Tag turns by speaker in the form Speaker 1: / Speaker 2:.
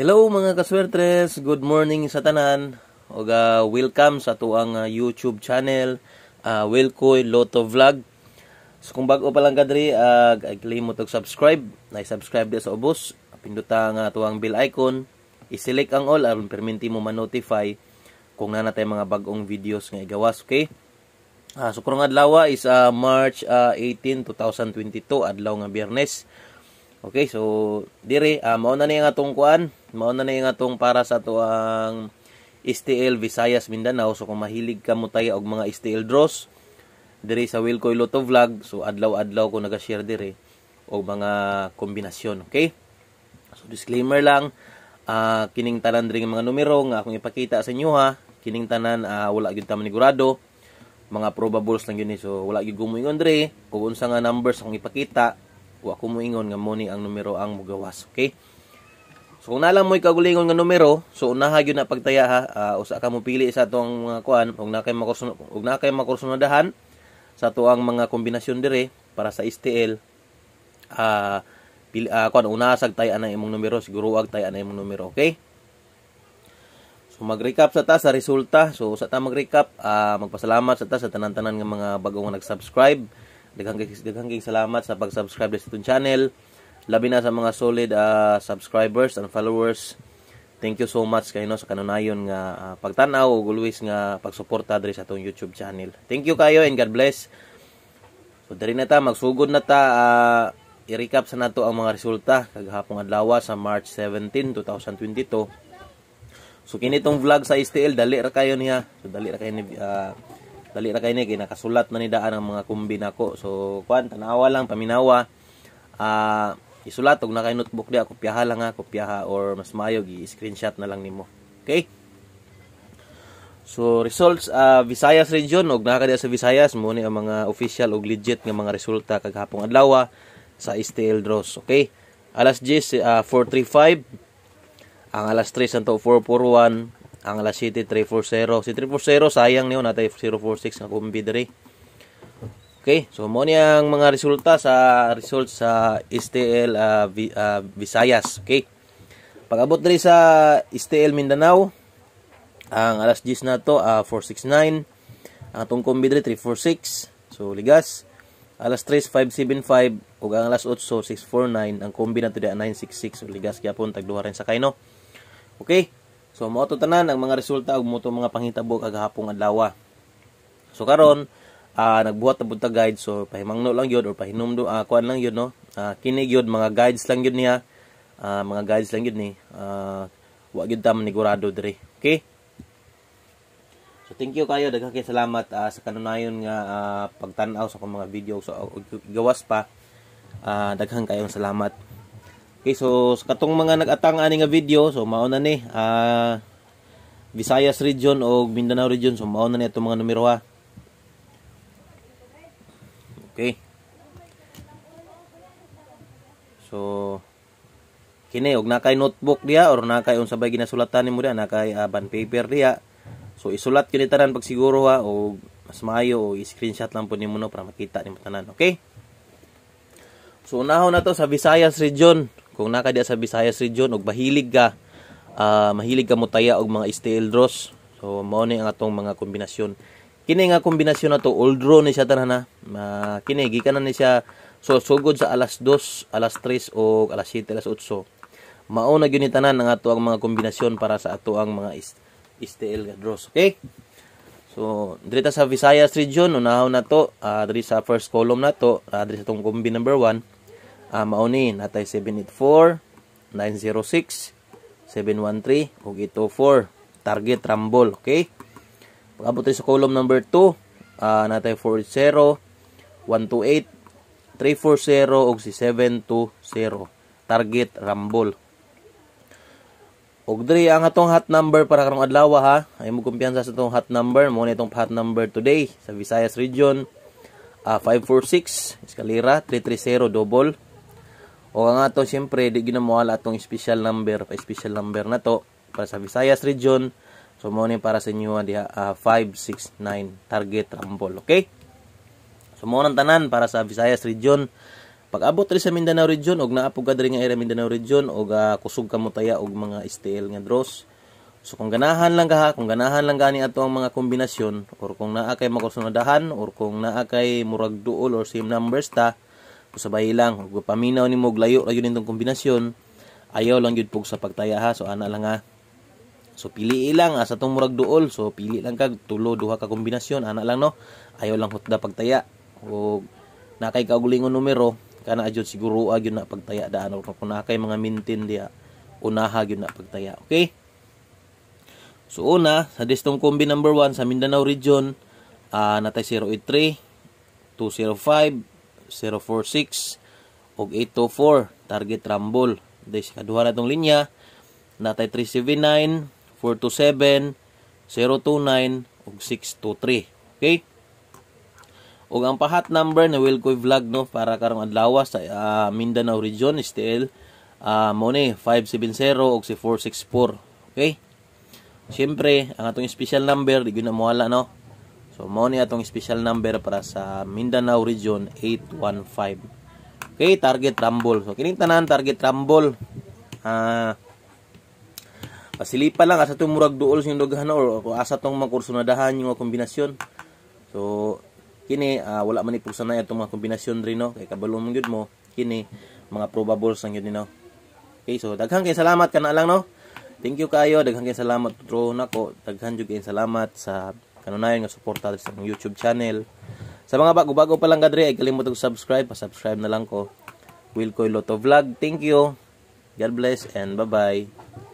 Speaker 1: Hello mga kaswertres, good morning sa tanan. Og uh, welcome sa tuang uh, YouTube channel, uh, Wilkoy Loto Vlog. So kung bago pa lang kadri, uh, mo tag subscribe, na-subscribe like, sa ubos, pinduta ang uh, tuang bell icon, i-select ang all aron perminti mo ma-notify kung na natay mga bagong videos nga igawas, okay? Uh, so kurang adlaw is uh, March uh, 18, 2022, adlaw nga Biyernes. Okay, so dire uh, ah, mao na ni atong kuan, mao na ni atong para sa tuang STL Visayas Mindanao. So kung mahilig ka mo tayo og mga STL draws dire sa Wilcoy Lotto Vlog, so adlaw-adlaw ko naga-share dire og mga kombinasyon, okay? So disclaimer lang, uh, kining tanan diri mga numero nga akong ipakita sa inyo ha, kining tanan uh, wala gyud ta manigurado mga probables lang yun eh. So, wala gyud gumoy andre. Kung unsa nga numbers akong ipakita, wa ko ingon nga mo ni ang numero ang mugawas okay So kung nalang mo ikagulingon nga numero, so unaha gyud na pagtaya ha, uh, usa ka mo pili sa atong mga uh, kuan, ug na kay makursun ug na kay makursunadahan sa tuang mga kombinasyon dire para sa STL. Ah uh, pili uh, ah, kuan una sag tay ana imong numero, siguro wag tay ana imong numero, okay? So mag-recap sa ta sa resulta. So sa ta mag-recap, uh, magpasalamat sa ta sa tanan-tanan nga mga bagong nag subscribe Daghang daghang salamat sa pag-subscribe sa itong channel. Labi na sa mga solid uh, subscribers and followers. Thank you so much kayo no, sa kanunayon nga uh, pagtanaw ug always nga pagsuporta diri sa atong YouTube channel. Thank you kayo and God bless. So diri na ta magsugod na ta uh, i-recap sa nato ang mga resulta kagahapong adlaw sa March 17, 2022. So kini tong vlog sa STL dali ra kayo niya. So dali ra kayo ni uh, dali ra kay ni kay nakasulat na ni daan ang mga kumbina ko so kuan tanawa lang paminawa uh, isulat og na kay notebook di ako piyaha lang ako piyaha or mas maayo gi screenshot na lang nimo okay So results uh, Visayas region og naa sa Visayas mo ni ang mga official og legit nga mga resulta kag hapong adlaw sa STL draws okay alas 10 uh, 435 ang alas 3 santo 441 Angla City 340. Si 340 sayang niyo natay 046 nga kumbi diri. Okay, so mo ni ang mga resulta sa results sa STL uh, ah, uh, ah, Visayas, okay? Pagabot diri sa STL Mindanao, ang alas 10 na to uh, ah, 469, ang atong kumbi 346. So ligas alas 3 575 ug ang alas 8 649 ang kombi na to 966 so ligas gyapon tagduha rin sa kay okay So mo to tanan ang mga resulta ug moto mga panghitabo kag hapong adlaw. So karon uh, nagbuhat ta pud guide so pahimangno lang yod or pahinumdo uh, kuan lang yod no. Uh, kini yod mga guides lang yod niya. Uh, mga guides lang yod ni. Uh, wa gyud ta manigurado diri. Okay? So thank you kayo daghang kay salamat uh, sa kanunayon nga uh, pagtan-aw sa akong mga video so uh, gawas pa. Uh, daghang kayong salamat. Okay, so katong mga nagatang ani nga video, so mao na ni uh, Visayas region o Mindanao region, so mao na ni itong mga numero ha. Okay. So kini og nakay notebook diya or nakay unsa bay ginasulatan nimo diya, nakay uh, ah, paper diya. So isulat gyud tanan pag siguro ha o mas maayo o i-screenshot lang po nimo no para makita nimo tanan, okay? So unahon na to sa Visayas region kung naka diya sa Visayas region og mahilig ka uh, mahilig ka mutaya og mga steel draws so mao ni ang atong mga kombinasyon kini nga kombinasyon na to old draw ni siya tanana uh, kini gikan na ni siya so sugod sa alas 2 alas 3 o alas 7 alas 8 mao na gyud ni tanan ang ato ang mga kombinasyon para sa ato ang mga steel draws okay So, diri sa Visayas region, unahaw na to, uh, diri sa first column na to, uh, diri sa tong combi number 1, uh, mauni natay 784 906 713 ug 824 target rumble okay pagabot sa column number 2 uh, ah, natay 40 128 340 ug si 720 target rumble ug diri ang atong hot number para karong adlaw ha ay mo kumpiyansa sa atong hot number mo na itong hot number today sa Visayas region uh, 546 Escalera 330 double o nga to, siyempre, di ginamuhala atong special number, special number na to para sa Visayas region. So, mo ni para sa inyo diha uh, ah, 569 target Rambol, okay? So, mo tanan para sa Visayas region. Pag abot rin sa Mindanao region og naapog ka nga area Mindanao region og uh, kusog ka mo taya og mga STL nga draws. So kung ganahan lang kaha, kung ganahan lang gani ato ang mga kombinasyon or kung naa kay makusunadahan or kung naa kay murag duol or same numbers ta, Pusabay lang, ug paminaw nimo layo layo nitong kombinasyon. Ayaw lang gyud pug sa pagtaya ha. So ana lang ha. So pili lang asa tong murag duol. So pili lang kag tulo duha ka kombinasyon, ana lang no. Ayaw lang hutda pagtaya. Ug na kay kaugalingong numero kana adjud siguro gyud ah, na pagtaya daan ug kun kay mga mintin diha. Unaha gyud na pagtaya. Okay? So una, sa distong kombi number 1 sa Mindanao region, uh, natay 083 205 046 og 824 target Rambol Day sa kaduha na itong linya natay 379 427 029 og 623 okay og ang pahat number na will ko vlog no para karong adlaw sa uh, Mindanao region STL uh, money 570 og si 464 okay Siyempre, ang atong special number, di ko na mawala, no? So mao ni atong special number para sa Mindanao region 815. Okay, target rumble. So kining tanan target rumble. Ah Pasilipan lang asa tong murag duol yung daghan or asa tong mga na dahan yung kombinasyon. So kini uh, wala man ipugsa na itong mga kombinasyon rin no kay kabalong gyud mo kini mga probable sang yun ni no okay so daghang kay salamat kana lang no thank you kayo daghang kay salamat bro nako daghang jud kay salamat sa kanunayon nga suporta sa YouTube channel. Sa mga bago-bago pa lang kadre, ay kalimutang subscribe, pa-subscribe na lang ko. Will Wilcoy Lotto Vlog. Thank you. God bless and bye-bye.